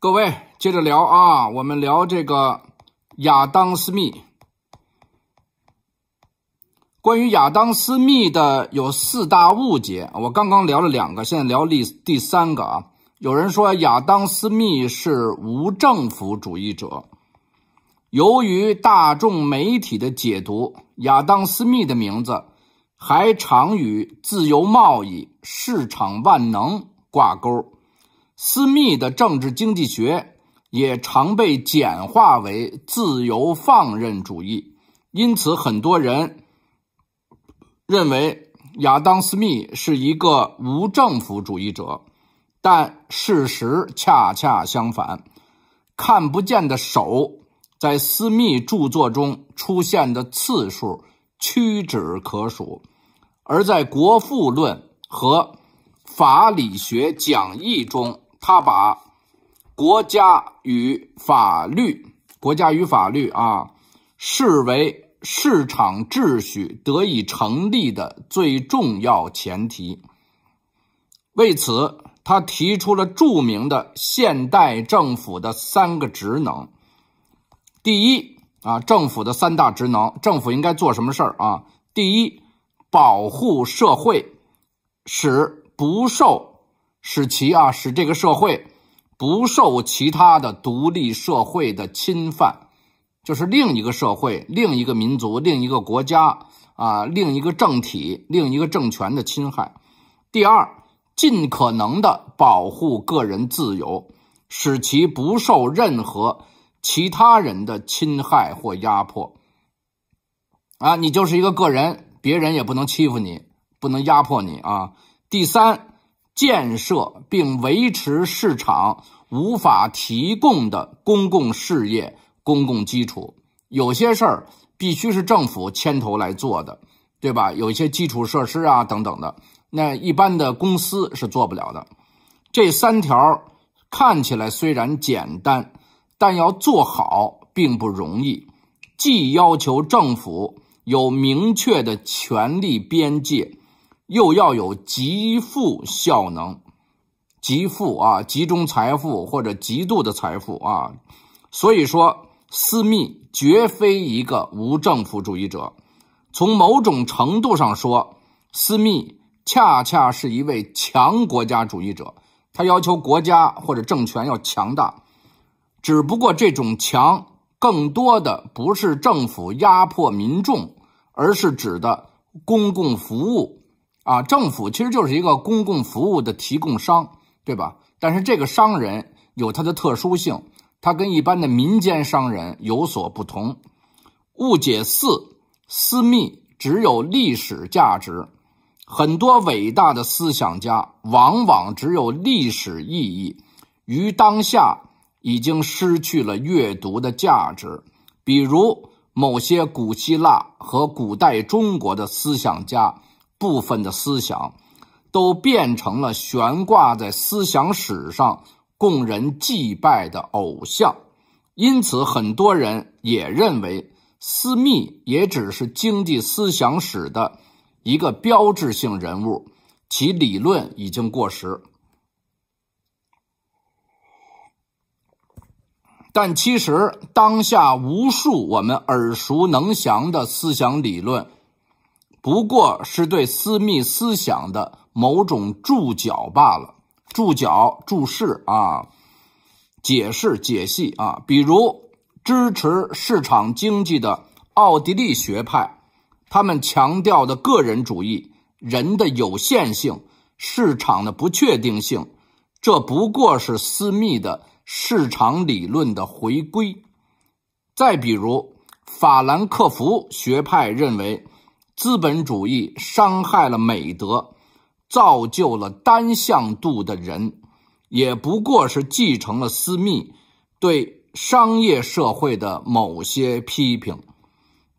各位，接着聊啊，我们聊这个亚当斯密。关于亚当斯密的有四大误解，我刚刚聊了两个，现在聊第第三个啊。有人说亚当斯密是无政府主义者，由于大众媒体的解读，亚当斯密的名字还常与自由贸易、市场万能挂钩。私密的政治经济学也常被简化为自由放任主义，因此很多人认为亚当·斯密是一个无政府主义者，但事实恰恰相反。看不见的手在私密著作中出现的次数屈指可数，而在《国富论》和《法理学讲义》中。他把国家与法律，国家与法律啊，视为市场秩序得以成立的最重要前提。为此，他提出了著名的现代政府的三个职能。第一啊，政府的三大职能，政府应该做什么事儿啊？第一，保护社会，使不受。使其啊，使这个社会不受其他的独立社会的侵犯，就是另一个社会、另一个民族、另一个国家啊、另一个政体、另一个政权的侵害。第二，尽可能的保护个人自由，使其不受任何其他人的侵害或压迫。啊，你就是一个个人，别人也不能欺负你，不能压迫你啊。第三。建设并维持市场无法提供的公共事业、公共基础，有些事儿必须是政府牵头来做的，对吧？有一些基础设施啊等等的，那一般的公司是做不了的。这三条看起来虽然简单，但要做好并不容易，既要求政府有明确的权利边界。又要有极富效能、极富啊，集中财富或者极度的财富啊。所以说，私密绝非一个无政府主义者。从某种程度上说，私密恰恰是一位强国家主义者。他要求国家或者政权要强大，只不过这种强更多的不是政府压迫民众，而是指的公共服务。啊，政府其实就是一个公共服务的提供商，对吧？但是这个商人有他的特殊性，他跟一般的民间商人有所不同。误解四：私密只有历史价值。很多伟大的思想家往往只有历史意义，于当下已经失去了阅读的价值。比如某些古希腊和古代中国的思想家。部分的思想，都变成了悬挂在思想史上供人祭拜的偶像，因此很多人也认为斯密也只是经济思想史的一个标志性人物，其理论已经过时。但其实当下无数我们耳熟能详的思想理论。不过是对私密思想的某种注脚罢了，注脚、注释啊，解释、解析啊。比如支持市场经济的奥地利学派，他们强调的个人主义、人的有限性、市场的不确定性，这不过是私密的市场理论的回归。再比如法兰克福学派认为。资本主义伤害了美德，造就了单向度的人，也不过是继承了私密对商业社会的某些批评。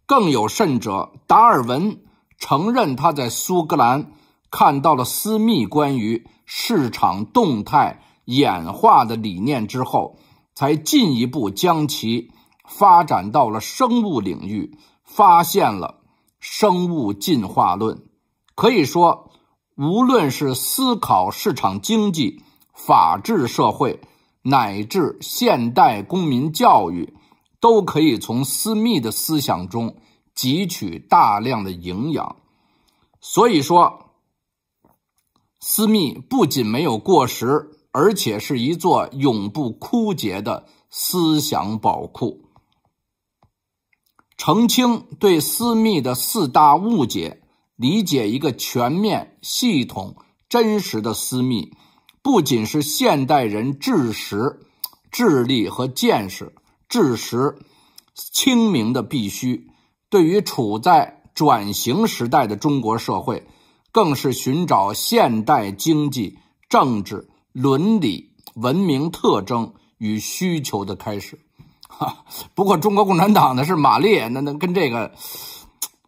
更有甚者，达尔文承认他在苏格兰看到了私密关于市场动态演化的理念之后，才进一步将其发展到了生物领域，发现了。生物进化论可以说，无论是思考市场经济、法治社会，乃至现代公民教育，都可以从私密的思想中汲取大量的营养。所以说，私密不仅没有过时，而且是一座永不枯竭的思想宝库。澄清对私密的四大误解，理解一个全面、系统、真实的私密，不仅是现代人治识、智力和见识、治识清明的必须，对于处在转型时代的中国社会，更是寻找现代经济、政治、伦理、文明特征与需求的开始。不过中国共产党呢是马列，那那跟这个，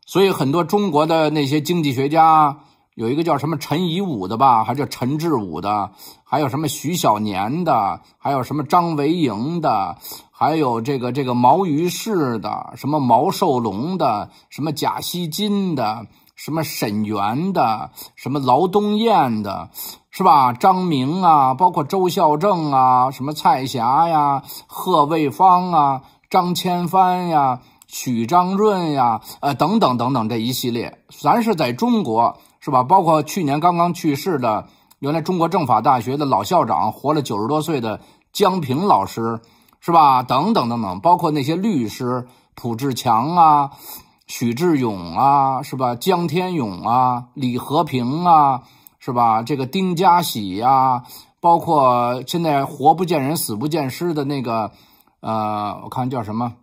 所以很多中国的那些经济学家，有一个叫什么陈以武的吧，还叫陈志武的，还有什么徐小年的，还有什么张维迎的，还有这个这个毛于市的，什么毛寿龙的，什么贾锡金的。什么沈元的，什么劳东燕的，是吧？张明啊，包括周孝正啊，什么蔡霞呀，贺卫方啊，张千帆呀，许章润呀，呃，等等等等这一系列，咱是在中国，是吧？包括去年刚刚去世的，原来中国政法大学的老校长，活了九十多岁的江平老师，是吧？等等等等，包括那些律师，朴志强啊。许志勇啊，是吧？江天勇啊，李和平啊，是吧？这个丁家喜呀，包括现在活不见人、死不见尸的那个，呃，我看叫什么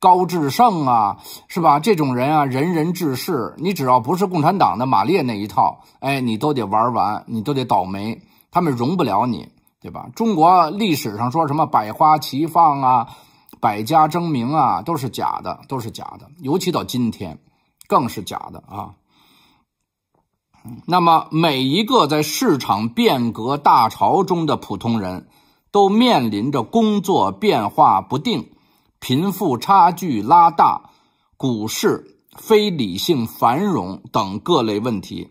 高志胜啊，是吧？这种人啊，人人志士，你只要不是共产党的马列那一套，哎，你都得玩完，你都得倒霉，他们容不了你，对吧？中国历史上说什么百花齐放啊？百家争鸣啊，都是假的，都是假的，尤其到今天，更是假的啊。那么，每一个在市场变革大潮中的普通人，都面临着工作变化不定、贫富差距拉大、股市非理性繁荣等各类问题。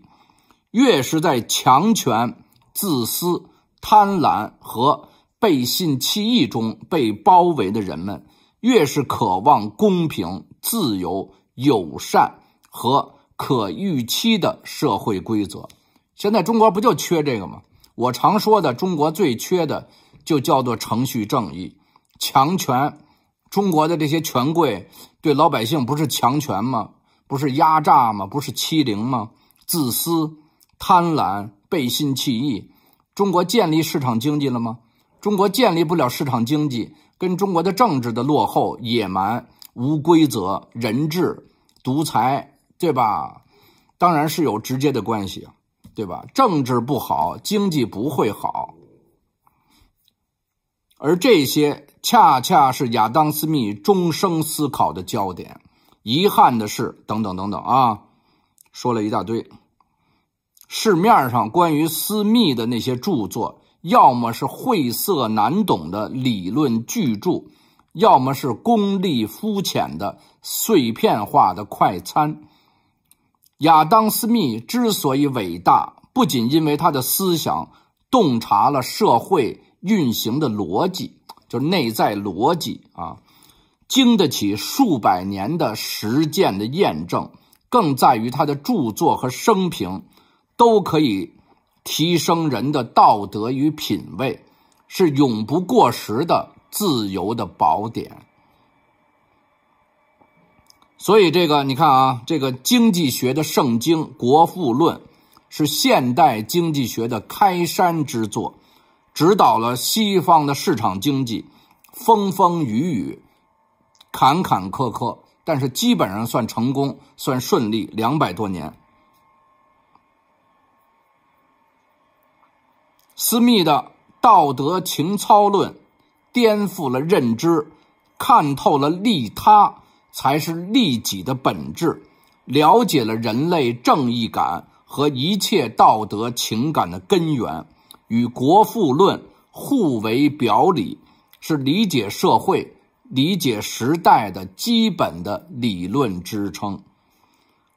越是在强权、自私、贪婪和……背信弃义中被包围的人们，越是渴望公平、自由、友善和可预期的社会规则。现在中国不就缺这个吗？我常说的，中国最缺的就叫做程序正义、强权。中国的这些权贵对老百姓不是强权吗？不是压榨吗？不是欺凌吗？自私、贪婪、背信弃义。中国建立市场经济了吗？中国建立不了市场经济，跟中国的政治的落后、野蛮、无规则、人治、独裁，对吧？当然是有直接的关系，对吧？政治不好，经济不会好。而这些恰恰是亚当·斯密终生思考的焦点。遗憾的是，等等等等啊，说了一大堆。市面上关于斯密的那些著作。要么是晦涩难懂的理论巨著，要么是功利肤浅的碎片化的快餐。亚当·斯密之所以伟大，不仅因为他的思想洞察了社会运行的逻辑，就是内在逻辑啊，经得起数百年的实践的验证，更在于他的著作和生平都可以。提升人的道德与品位，是永不过时的自由的宝典。所以，这个你看啊，这个经济学的圣经《国富论》，是现代经济学的开山之作，指导了西方的市场经济，风风雨雨，坎坎坷坷，但是基本上算成功，算顺利，两百多年。私密的道德情操论，颠覆了认知，看透了利他才是利己的本质，了解了人类正义感和一切道德情感的根源，与国富论互为表里，是理解社会、理解时代的基本的理论支撑。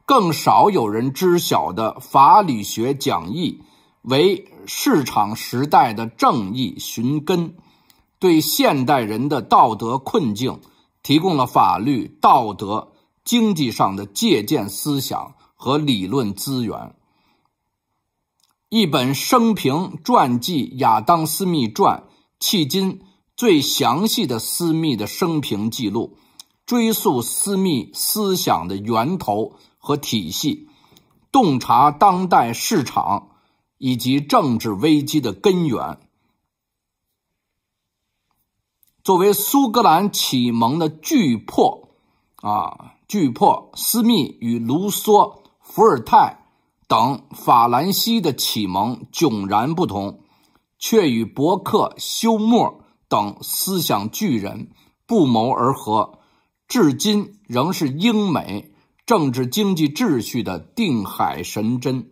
更少有人知晓的法理学讲义。为市场时代的正义寻根，对现代人的道德困境提供了法律、道德、经济上的借鉴思想和理论资源。一本生平传记《亚当·斯密传》，迄今最详细的斯密的生平记录，追溯斯密思想的源头和体系，洞察当代市场。以及政治危机的根源。作为苏格兰启蒙的巨魄，啊，巨魄斯密与卢梭、伏尔泰等法兰西的启蒙迥然不同，却与伯克、休谟等思想巨人不谋而合，至今仍是英美政治经济秩序的定海神针。